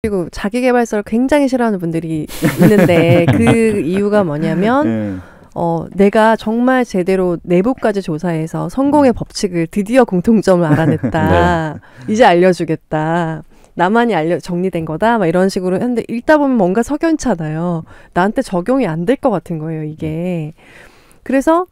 그리고 자기 개발서를 굉장히 싫어하는 분들이 있는데 그 이유가 뭐냐면 네. 어, 내가 정말 제대로 내부까지 조사해서 성공의 법칙을 드디어 공통점을 알아냈다. 네. 이제 알려주겠다. 나만이 알려 정리된 거다. 막 이런 식으로 했는데 읽다 보면 뭔가 석연찮아요. 나한테 적용이 안 될 것 같은 거예요, 이게. 그래서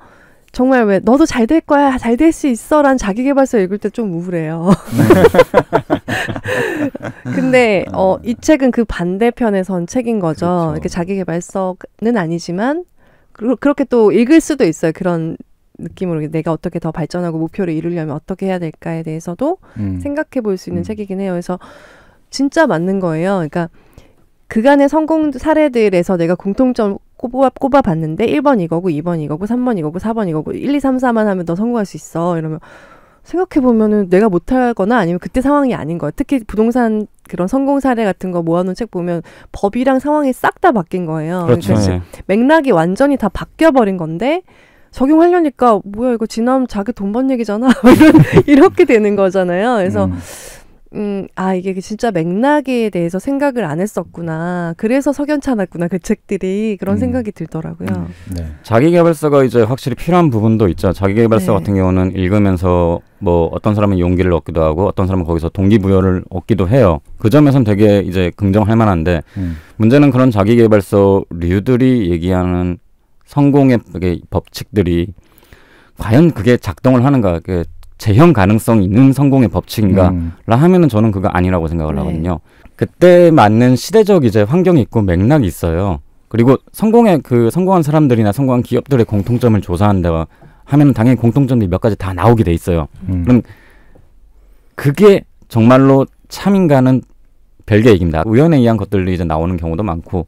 정말 왜 너도 잘 될 거야 잘 될 수 있어란 자기개발서 읽을 때 좀 우울해요. 근데 아. 어, 이 책은 그 반대편에선 책인 거죠. 그렇죠. 이렇게 자기개발서는 아니지만 그, 그렇게 또 읽을 수도 있어요. 그런 느낌으로 내가 어떻게 더 발전하고 목표를 이루려면 어떻게 해야 될까에 대해서도 음. 생각해 볼 수 있는 음. 책이긴 해요. 그래서 진짜 맞는 거예요. 그러니까 그간의 성공 사례들에서 내가 공통점 꼽아, 꼽아봤는데 1번 이거고 2번 이거고 3번 이거고 4번 이거고 1, 2, 3, 4만 하면 너 성공할 수 있어. 이러면 생각해보면은 내가 못하거나 아니면 그때 상황이 아닌 거야. 특히 부동산 그런 성공 사례 같은 거 모아놓은 책 보면 법이랑 상황이 싹 다 바뀐 거예요. 그렇죠. 그러니까 네. 맥락이 완전히 다 바뀌어버린 건데 적용하려니까 뭐야 이거 지남 자기 돈 번 얘기잖아 이런 이렇게 되는 거잖아요. 그래서 음. 음, 아, 이게 진짜 맥락에 대해서 생각을 안 했었구나. 그래서 석연찮았구나, 그 책들이. 그런 음. 생각이 들더라고요. 음. 네. 자기개발서가 이제 확실히 필요한 부분도 있죠. 자기개발서 네. 같은 경우는 읽으면서 뭐 어떤 사람은 용기를 얻기도 하고 어떤 사람은 거기서 동기부여를 얻기도 해요. 그 점에선 되게 이제 긍정할 만한데 음. 문제는 그런 자기개발서류들이 얘기하는 성공의 법칙들이 과연 그게 작동을 하는가. 그게 재현 가능성 있는 성공의 법칙인가라 음. 하면은 저는 그거 아니라고 생각을 네. 하거든요. 그때 맞는 시대적 이제 환경이 있고 맥락이 있어요. 그리고 성공의 그 성공한 사람들이나 성공한 기업들의 공통점을 조사한다 하면 당연히 공통점들이 몇 가지 다 나오게 돼 있어요. 음. 그럼 그게 정말로 참인가는 별개 얘기입니다. 우연에 의한 것들로 이제 나오는 경우도 많고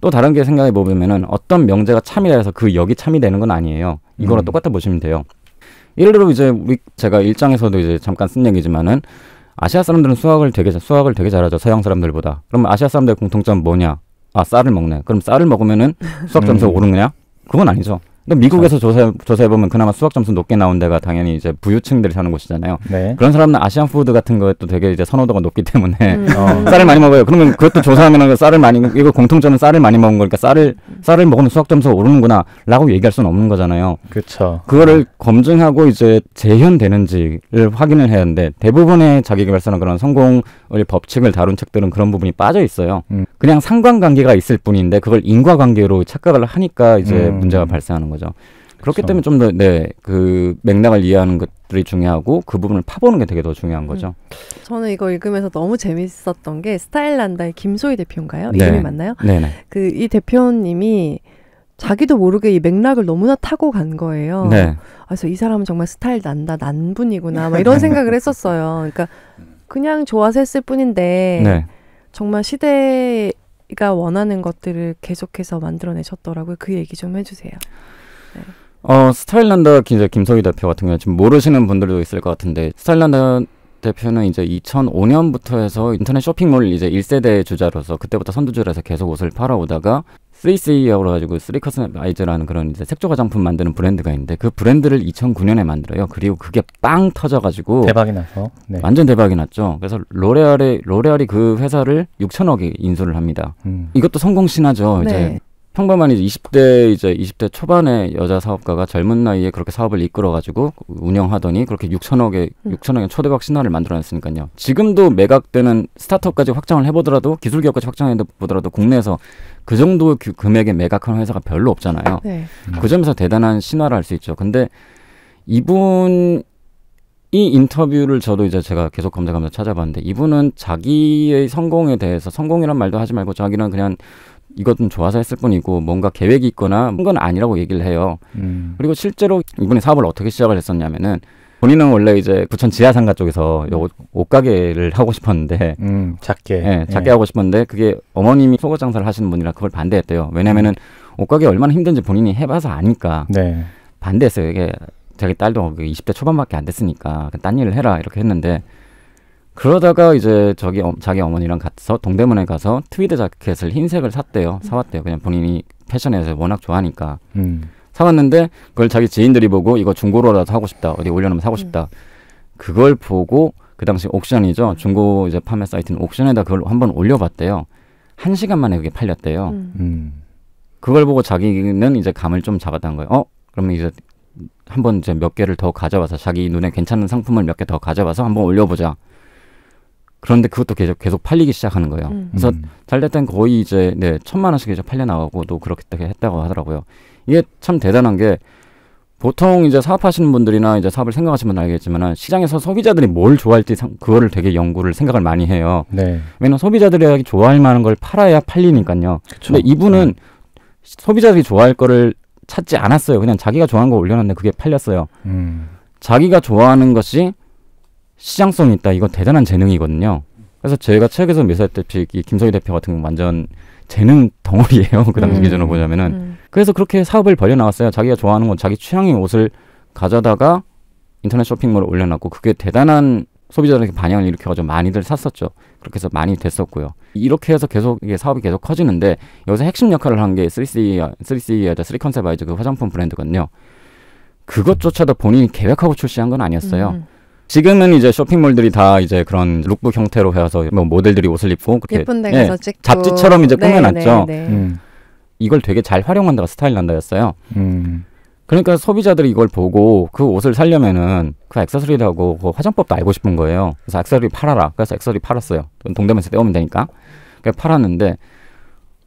또 다른 게 생각해 보면은 어떤 명제가 참이라 해서 그 역이 참이 되는 건 아니에요. 이거랑 음. 똑같아 보시면 돼요. 예를 들어 이제 우리 제가 일장에서도 이제 잠깐 쓴 얘기지만은 아시아 사람들은 수학을 되게 수학을 되게 잘하죠 서양 사람들보다. 그럼 아시아 사람들의 공통점 뭐냐? 아 쌀을 먹네. 그럼 쌀을 먹으면은 수학 점수 음. 오르느냐? 그건 아니죠. 근데 미국에서 그렇죠. 조사, 해보면 그나마 수학 점수 높게 나온 데가 당연히 이제 부유층들이 사는 곳이잖아요. 네. 그런 사람은 아시안 푸드 같은 것도 되게 이제 선호도가 높기 때문에 음. 쌀을 많이 먹어요. 그러면 그것도 조사하면 그 쌀을 많이, 이거 공통점은 쌀을 많이 먹은 거니까 쌀을, 쌀을 먹으면 수학 점수 가 오르는구나 라고 얘기할 수는 없는 거잖아요. 그죠 그거를 검증하고 이제 재현되는지를 확인을 해야 하는데 대부분의 자기계발서나 그런 성공의 법칙을 다룬 책들은 그런 부분이 빠져 있어요. 음. 그냥 상관관계가 있을 뿐인데 그걸 인과관계로 착각을 하니까 이제 음. 문제가 발생하는 거죠. 거죠. 그렇기 때문에 좀더네그 맥락을 이해하는 것들이 중요하고 그 부분을 파보는 게 되게 더 중요한 음. 거죠. 음. 저는 이거 읽으면서 너무 재밌었던 게 스타일란다의 김소희 대표인가요? 네. 이름이 맞나요? 네네. 그이 대표님이 자기도 모르게 이 맥락을 너무나 타고 간 거예요. 네. 그래서 이 사람은 정말 스타일 난다 난분이구나 막 이런 생각을 했었어요. 그러니까 그냥 좋아서 했을 뿐인데 네. 정말 시대가 원하는 것들을 계속해서 만들어내셨더라고요. 그 얘기 좀 해주세요. 네. 어, 스타일란드 기자 김석희 대표 같은 경우는 지금 모르시는 분들도 있을 것 같은데 스타일란드 대표는 이제 2005년부터 해서 인터넷 쇼핑몰 이제 1세대 주자로서 그때부터 선두주를 해서 계속 옷을 팔아오다가 3CE라고 해가지고 3커스메이즈라는 그런 이제 색조 화장품 만드는 브랜드가 있는데 그 브랜드를 2009년에 만들어요. 그리고 그게 빵 터져가지고 대박이 나서 네. 완전 대박이 났죠. 그래서 로레알의 로레알이 그 회사를 6천억에 인수를 합니다. 음. 이것도 성공 신화죠. 네. 이제 평범한 이제 20대 이제 20대 초반의 여자 사업가가 젊은 나이에 그렇게 사업을 이끌어가지고 운영하더니 그렇게 6천억의 6천억의 음. 초대박 신화를 만들어냈으니까요. 지금도 매각되는 스타트업까지 확장을 해보더라도 기술 기업까지 확장해보더라도 국내에서 그 정도 금액의 매각하는 회사가 별로 없잖아요. 네. 음. 그 점에서 대단한 신화를 할 수 있죠. 근데 이분 이 인터뷰를 저도 이제 제가 계속 검색하면서 찾아봤는데 이분은 자기의 성공에 대해서 성공이란 말도 하지 말고 자기는 그냥 이것 은 좋아서 했을 뿐이고 뭔가 계획이 있거나 그건 아니라고 얘기를 해요. 음. 그리고 실제로 이분이 사업을 어떻게 시작을 했었냐면은 본인은 원래 이제 부천 지하상가 쪽에서 요 옷가게를 하고 싶었는데 음, 작게 예, 작게 예. 하고 싶었는데 그게 어머님이 속옷 장사를 하시는 분이라 그걸 반대했대요. 왜냐면은 음. 옷가게 얼마나 힘든지 본인이 해봐서 아니까 네. 반대했어요. 이게 자기 딸도 20대 초반밖에 안 됐으니까 딴 일을 해라 이렇게 했는데 그러다가 이제 저기 어, 자기 어머니랑 가서 동대문에 가서 트위드 자켓을 흰색을 샀대요. 음. 사왔대요. 그냥 본인이 패션에서 워낙 좋아하니까 음. 사왔는데 그걸 자기 지인들이 보고 이거 중고로라도 사고 싶다. 어디 올려놓으면 사고 음. 싶다. 그걸 보고 그 당시 옥션이죠. 음. 중고 이제 판매 사이트는 옥션에다 그걸 한번 올려봤대요. 한 시간 만에 그게 팔렸대요. 음. 그걸 보고 자기는 이제 감을 좀 잡았다는 거예요. 어? 그러면 이제 한 번 이제 몇 개를 더 가져와서 자기 눈에 괜찮은 상품을 몇 개 더 가져와서 한번 올려보자. 그런데 그것도 계속 계속 팔리기 시작하는 거예요. 음. 그래서 음. 잘됐던 거의 이제 네 천만 원씩 이제 팔려 나가고도 그렇게 했다고 하더라고요. 이게 참 대단한 게 보통 이제 사업하시는 분들이나 이제 사업을 생각하시면 알겠지만 시장에서 소비자들이 뭘 좋아할지 그거를 되게 연구를 생각을 많이 해요. 네. 왜냐면 소비자들이 좋아할 만한 걸 팔아야 팔리니까요. 그쵸. 근데 이분은 네. 소비자들이 좋아할 거를 찾지 않았어요. 그냥 자기가 좋아하는 거 올려놨는데 그게 팔렸어요. 음. 자기가 좋아하는 것이 시장성이 있다. 이건 대단한 재능이거든요. 그래서 제희가 책에서 묘사했듯이 김석희 대표 같은 경 완전 재능 덩어리예요. 그 당시 음. 기준으로 보자면은. 음. 그래서 그렇게 사업을 벌려 나왔어요 자기가 좋아하는 건 자기 취향의 옷을 가져다가 인터넷 쇼핑몰에 올려놨고 그게 대단한 소비자들에게 반향을 일으켜가지고 많이들 샀었죠. 그렇게 해서 많이 됐었고요. 이렇게 해서 계속 이게 사업이 계속 커지는데 여기서 핵심 역할을 한 게 3C, 3C에다 3 컨셉 아이즈 그 화장품 브랜드거든요. 그것조차도 본인이 계획하고 출시한 건 아니었어요. 음. 지금은 이제 쇼핑몰들이 다 이제 그런 룩북 형태로 해서 뭐 모델들이 옷을 입고 그렇게 예쁜 데 가서 예, 찍고 잡지처럼 이제 꾸며놨죠. 네, 네, 네. 음. 이걸 되게 잘 활용한다가 스타일 난다였어요. 음. 그러니까 소비자들이 이걸 보고 그 옷을 살려면은 그 액세서리라고 그 화장법도 알고 싶은 거예요. 그래서 액세서리 팔아라. 그래서 액세서리 팔았어요. 동대문에서 떼오면 되니까. 그러니까 팔았는데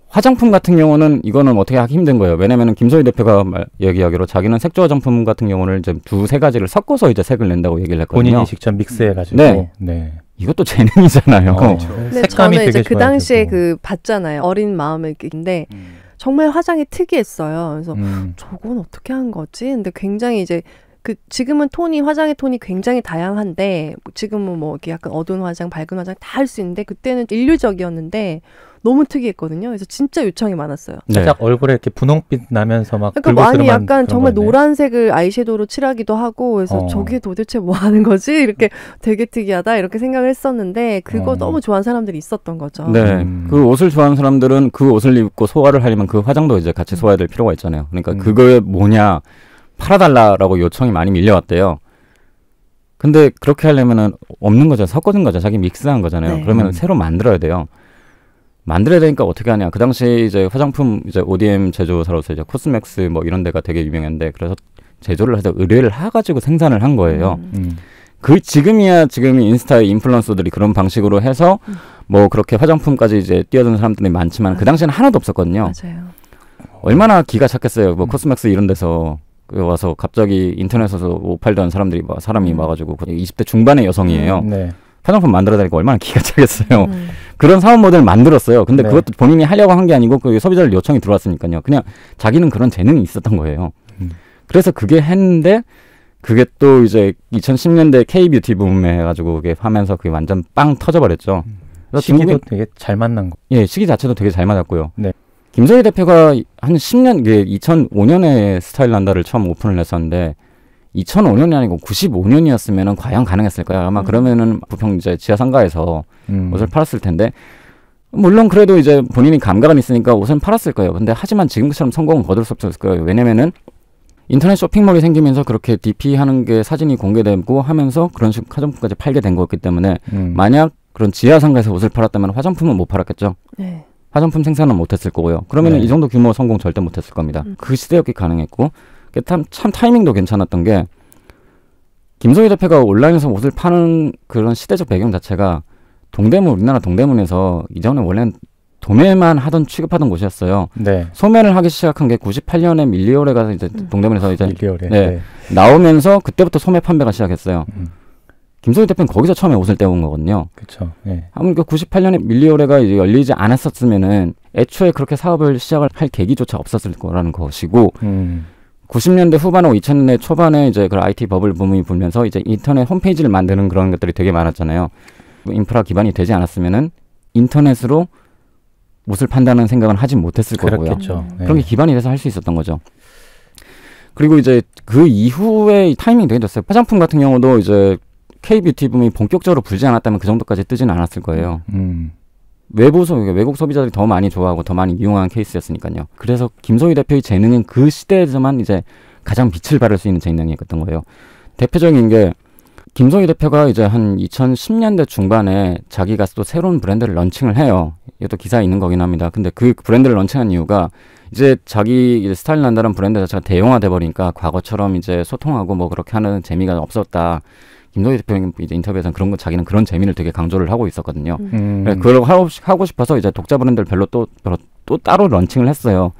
화장품 같은 경우는 이거는 어떻게 하기 힘든 거예요. 왜냐면은 김소희 대표가 말, 얘기하기로 자기는 색조 화장품 같은 경우는 이제 두 세 가지를 섞어서 이제 색을 낸다고 얘기를 했거든요. 본인이 직접 믹스해 가지고. 네. 네. 이것도 재능이잖아요. 어, 그렇죠. 네, 저는 이제 그 당시에 되고. 그 봤잖아요. 어린 마음을 근데 음. 정말 화장이 특이했어요. 그래서 음. 저건 어떻게 한 거지? 근데 굉장히 이제 그 지금은 톤이 화장의 톤이 굉장히 다양한데 지금은 뭐 이렇게 약간 어두운 화장, 밝은 화장 다 할 수 있는데 그때는 인류적이었는데 너무 특이했거든요. 그래서 진짜 요청이 많았어요. 네. 살짝 얼굴에 이렇게 분홍빛 나면서 막 그러니까 많이 약간 정말 거였 노란색을 아이섀도우로 칠하기도 하고 그래서 어. 저게 도대체 뭐 하는 거지? 이렇게 음. 되게 특이하다 이렇게 생각을 했었는데 그거 어. 너무 좋아하는 사람들이 있었던 거죠. 네. 음. 그 옷을 좋아하는 사람들은 그 옷을 입고 소화를 하려면 그 화장도 이제 같이 음. 소화해야 될 필요가 있잖아요. 그러니까 음. 그거 뭐냐 팔아달라라고 요청이 많이 밀려왔대요. 근데 그렇게 하려면은 없는 거죠. 섞어진 거죠. 자기 믹스한 거잖아요. 네. 그러면 음. 새로 만들어야 돼요. 만들어야 되니까 어떻게 하냐. 그 당시 이제 화장품 이제 ODM 제조사로서 이제 코스맥스 뭐 이런 데가 되게 유명한데 그래서 제조를 해서 의뢰를 해가지고 생산을 한 거예요. 음. 음. 그 지금이야 지금인스타 인플루언서들이 그런 방식으로 해서 음. 뭐 그렇게 화장품까지 이제 뛰어드는 사람들이 많지만 그 당시에는 하나도 없었거든요. 맞아요. 얼마나 기가 찼겠어요. 뭐 코스맥스 이런 데서 그 와서 갑자기 인터넷에서 옷 뭐 팔던 사람들이 막 사람이 음. 와가지고 20대 그 중반의 여성이에요. 음, 네. 화장품 만들어다니까 얼마나 기가 차겠어요. 음. 그런 사업 모델을 만들었어요. 근데 네. 그것도 본인이 하려고 한 게 아니고 그 소비자를 요청이 들어왔으니까요. 그냥 자기는 그런 재능이 있었던 거예요. 음. 그래서 그게 했는데 그게 또 이제 2010년대 K 뷰티 붐에 해가지고 그게 하면서 그게 완전 빵 터져버렸죠. 음. 시기도 중국인, 되게 잘 만난 거. 예, 시기 자체도 되게 잘 맞았고요. 네. 김세희 대표가 한 10년, 이게 2005년에 스타일난다를 처음 오픈을 했었는데 2005년이 아니고 95년이었으면 과연 가능했을까요? 아마 음. 그러면은 부평 이제 지하 상가에서 음. 옷을 팔았을 텐데 물론 그래도 이제 본인이 감각은 있으니까 옷은 팔았을 거예요. 근데 하지만 지금처럼 성공은 거둘 수 없을 거예요. 왜냐면은 인터넷 쇼핑몰이 생기면서 그렇게 DP 하는 게 사진이 공개되고 하면서 그런 식 화장품까지 팔게 된 거였기 때문에 음. 만약 그런 지하 상가에서 옷을 팔았다면 화장품은 못 팔았겠죠. 네. 화장품 생산은 못했을 거고요. 그러면 네. 이 정도 규모 성공 절대 못했을 겁니다. 음. 그 시대였기 가능했고 참, 참 타이밍도 괜찮았던 게 김성희 대표가 온라인에서 옷을 파는 그런 시대적 배경 자체가 동대문 우리나라 동대문에서 이전에 원래는 도매만 하던 취급하던 곳이었어요. 네. 소매를 하기 시작한 게 98년에 밀리오레가 이제 음. 동대문에서 이제 밀리오레, 네, 네. 나오면서 그때부터 소매 판매가 시작했어요. 음. 김성희 대표는 거기서 처음에 옷을 떼온 거거든요. 그렇죠. 네. 예. 아무리 그 98년에 밀리오레가 이제 열리지 않았었으면은 애초에 그렇게 사업을 시작을 할 계기조차 없었을 거라는 것이고 음. 90년대 후반하 2000년대 초반에 이제 그 IT 버블 붐이 불면서 이제 인터넷 홈페이지를 만드는 그런 것들이 되게 많았잖아요. 뭐 인프라 기반이 되지 않았으면은 인터넷으로 옷을 판다는 생각은 하지 못했을 거고요. 네. 그런 게 기반이 돼서 할 수 있었던 거죠. 그리고 이제 그 이후에 타이밍이 되게 됐어요. 화장품 같은 경우도 이제 K뷰티 붐이 본격적으로 불지 않았다면 그 정도까지 뜨진 않았을 거예요. 음. 외부 소 그러니까 외국 소비자들이 더 많이 좋아하고 더 많이 이용한 케이스였으니까요. 그래서 김소희 대표의 재능은 그 시대에서만 이제 가장 빛을 발할 수 있는 재능이었던 거예요. 대표적인 게 김소희 대표가 이제 한 2010년대 중반에 자기가 또 새로운 브랜드를 런칭을 해요. 이것도 기사에 있는 거긴 합니다. 근데 그 브랜드를 런칭한 이유가 이제 자기 스타일 난다는 브랜드 자체가 대형화돼 버리니까 과거처럼 이제 소통하고 뭐 그렇게 하는 재미가 없었다. 김동희 대표님 이제 인터뷰에서는 그런 거 자기는 그런 재미를 되게 강조를 하고 있었거든요. 음. 그래, 음. 네, 그걸 하고 싶어서 이제 독자분들 별로 또, 별로 또 따로 런칭을 했어요.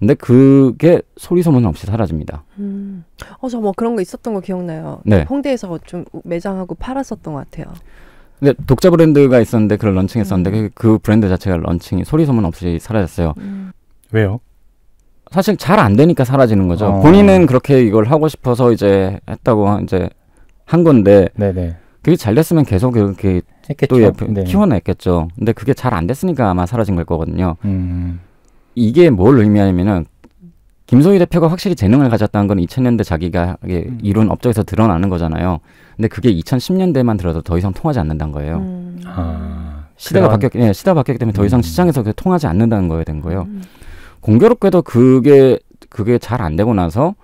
근데 그게 소리 소문 없이 사라집니다. 음. 어, 저뭐 그런 거 있었던 거 기억나요. 네. 홍대에서 좀 매장하고 팔았었던 것 같아요. 근데 독자 브랜드가 있었는데 그걸 런칭했었는데 음. 그, 그 브랜드 자체가 런칭이 소리 소문 없이 사라졌어요. 음. 왜요? 사실 잘 안 되니까 사라지는 거죠. 어. 본인은 그렇게 이걸 하고 싶어서 이제 했다고 이제 한 건데 네네. 그게 잘 됐으면 계속 이렇게 했겠죠. 또 옆에 네. 키워냈겠죠. 근데 그게 잘 안 됐으니까 아마 사라진 걸 거거든요. 음. 이게 뭘 의미하냐면은 김소희 대표가 확실히 재능을 가졌다는 건 2000년대 자기가 음. 이룬 업적에서 드러나는 거잖아요. 근데 그게 2010년대만 들어도 더 이상 통하지 않는다는 거예요. 음. 아, 시대가 그런... 바뀌었기, 예, 시대가 바뀌었기 때문에 더 이상 음. 시장에서 그게 통하지 않는다는 거에 된 거예요. 음. 공교롭게도 그게 그게 잘 안 되고 나서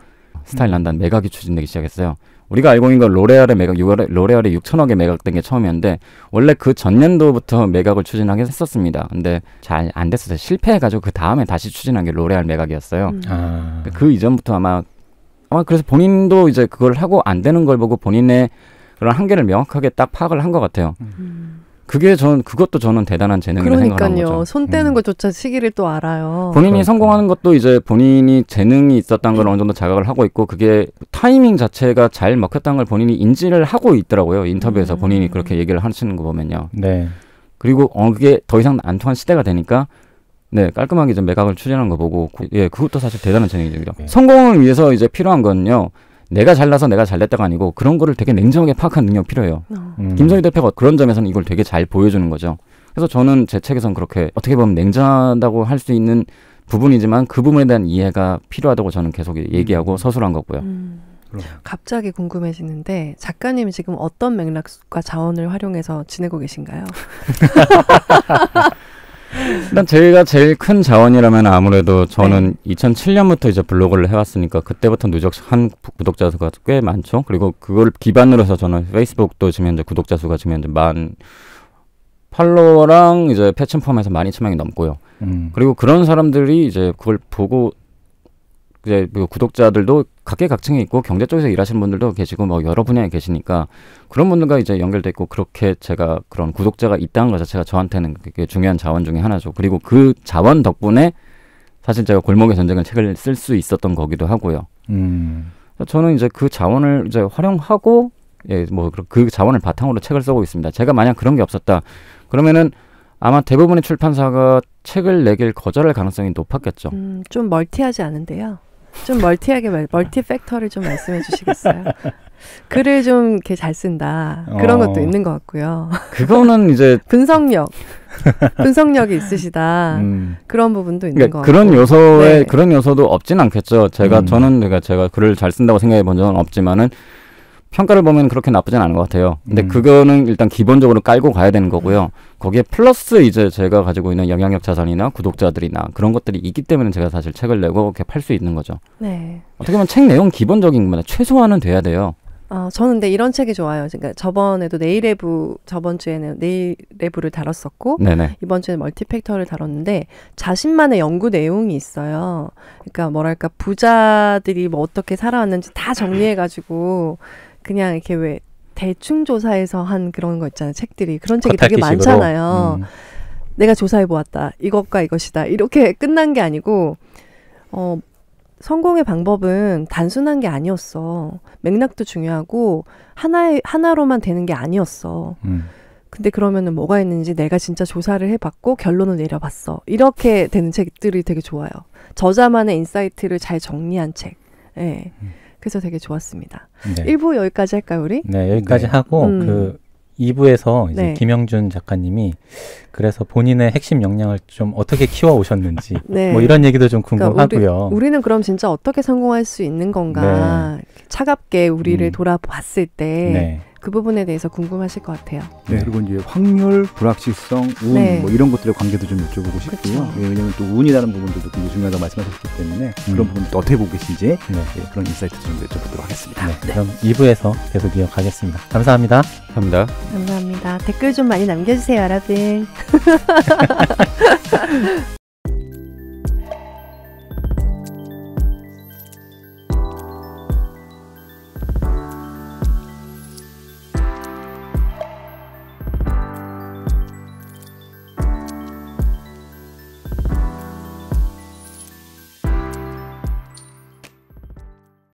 스타일 난단 매각이 추진되기 시작했어요. 우리가 알고 있는 건 로레알의 매각, 로레알의 6천억에 매각된 게 처음이었는데 원래 그 전년도부터 매각을 추진하긴 했었습니다. 근데 잘 안 됐어요. 실패해가지고 그 다음에 다시 추진한 게 로레알 매각이었어요. 음. 아. 그 이전부터 아마 아마 그래서 본인도 이제 그걸 하고 안 되는 걸 보고 본인의 그런 한계를 명확하게 딱 파악을 한 것 같아요. 음. 그게 전 그것도 저는 대단한 재능이라고 생각하는 거죠. 손 떼는 음. 것조차 시기를 또 알아요. 본인이 그렇구나. 성공하는 것도 이제 본인이 재능이 있었다는 걸 네. 어느 정도 자각을 하고 있고 그게 타이밍 자체가 잘 먹혔다는 걸 본인이 인지를 하고 있더라고요. 인터뷰에서 음. 본인이 그렇게 얘기를 하시는 거 보면요. 네. 그리고 어 그게 더 이상 안 통한 시대가 되니까 네 깔끔하게 좀 매각을 추진한 거 보고 예 그것도 사실 대단한 재능이죠. 네. 성공을 위해서 이제 필요한 건요. 내가 잘나서 내가 잘됐다가 아니고 그런 거를 되게 냉정하게 파악한 능력 필요해요. 어. 음. 김선희 대표가 그런 점에서는 이걸 되게 잘 보여주는 거죠. 그래서 저는 제 책에선 그렇게 어떻게 보면 냉정하다고 할 수 있는 부분이지만 그 부분에 대한 이해가 필요하다고 저는 계속 얘기하고 음. 서술한 거고요. 음. 갑자기 궁금해지는데 작가님 지금 어떤 맥락과 자원을 활용해서 지내고 계신가요? 일단 제가 제일 큰 자원이라면 아무래도 저는 네. 2007년부터 이제 블로그를 해왔으니까 그때부터 누적한 구독자 수가 꽤 많죠. 그리고 그걸 기반으로 해서 저는 페이스북도 지금 현재 구독자 수가 지금 현재 만 팔로워랑 이제 패션 포함해서 만 이천 명이 넘고요. 음. 그리고 그런 사람들이 이제 그걸 보고 이제 뭐 구독자들도 각계각층에 있고 경제 쪽에서 일하시는 분들도 계시고 뭐 여러 분야에 계시니까 그런 분들과 이제 연결돼 있고 그렇게 제가 그런 구독자가 있다는 것 자체가 저한테는 그게 중요한 자원 중에 하나죠. 그리고 그 자원 덕분에 사실 제가 골목의 전쟁을 책을 쓸 수 있었던 거기도 하고요. 음. 저는 이제 그 자원을 이제 활용하고 예, 뭐그 자원을 바탕으로 책을 쓰고 있습니다. 제가 만약 그런 게 없었다 그러면은 아마 대부분의 출판사가 책을 내길 거절할 가능성이 높았겠죠. 음, 좀 멀티하지 않은데요. 좀 멀티하게 멀티 팩터를 좀 말씀해 주시겠어요? 글을 좀 이렇게 잘 쓴다 그런 어, 것도 있는 것 같고요. 그거는 이제 분석력 분석력이 있으시다 음. 그런 부분도 있는 그러니까 것 그런 요소에 네. 그런 요소도 없진 않겠죠. 제가 음. 저는 제가 제가 글을 잘 쓴다고 생각해 본 적은 없지만은 평가를 보면 그렇게 나쁘진 않은 것 같아요. 근데 음. 그거는 일단 기본적으로 깔고 가야 되는 거고요. 음. 거기에 플러스 이제 제가 가지고 있는 영향력 자산이나 구독자들이나 그런 것들이 있기 때문에 제가 사실 책을 내고 이렇게 팔 수 있는 거죠. 네. 어떻게 보면 책 내용 기본적인 거나 최소화는 돼야 돼요. 아, 저는 근데 이런 책이 좋아요. 그러니까 저번에도 네일레브 저번 주에는 네일레브를 다뤘었고 네네. 이번 주에 는 멀티팩터를 다뤘는데 자신만의 연구 내용이 있어요. 그러니까 뭐랄까 부자들이 뭐 어떻게 살아왔는지 다 정리해 가지고 그냥 이렇게 왜 대충 조사해서 한 그런 거 있잖아요. 책들이 그런 책이 되게 많잖아요. 음. 내가 조사해 보았다. 이것과 이것이다. 이렇게 끝난 게 아니고 어 성공의 방법은 단순한 게 아니었어. 맥락도 중요하고 하나의 하나로만 되는 게 아니었어. 음. 근데 그러면은 뭐가 있는지 내가 진짜 조사를 해봤고 결론을 내려봤어. 이렇게 되는 책들이 되게 좋아요. 저자만의 인사이트를 잘 정리한 책. 예. 음. 그래서 되게 좋았습니다. 1부 여기까지 할까요, 우리? 네, 여기까지 네. 하고 음. 그 2부에서 이제 네. 김영준 작가님이 그래서 본인의 핵심 역량을 좀 어떻게 키워 오셨는지 네. 뭐 이런 얘기도 좀 궁금하고요. 그러니까 우리, 는 그럼 진짜 어떻게 성공할 수 있는 건가? 네. 차갑게 우리를 음. 돌아봤을 때 네. 그 부분에 대해서 궁금하실 것 같아요. 네, 그리고 이제 확률, 불확실성, 운, 네. 뭐 이런 것들의 관계도 좀 여쭤보고 싶고요. 그렇죠. 예, 왜냐하면 또 운이라는 부분도 굉장히 중요하다고 말씀하셨기 때문에 음. 그런 부분도 어떻게 보고 계신지 네. 예, 그런 인사이트 좀 여쭤보도록 하겠습니다. 네, 네. 그럼 2부에서 계속 이어가겠습니다. 감사합니다. 감사합니다. 감사합니다. 댓글 좀 많이 남겨주세요, 여러분.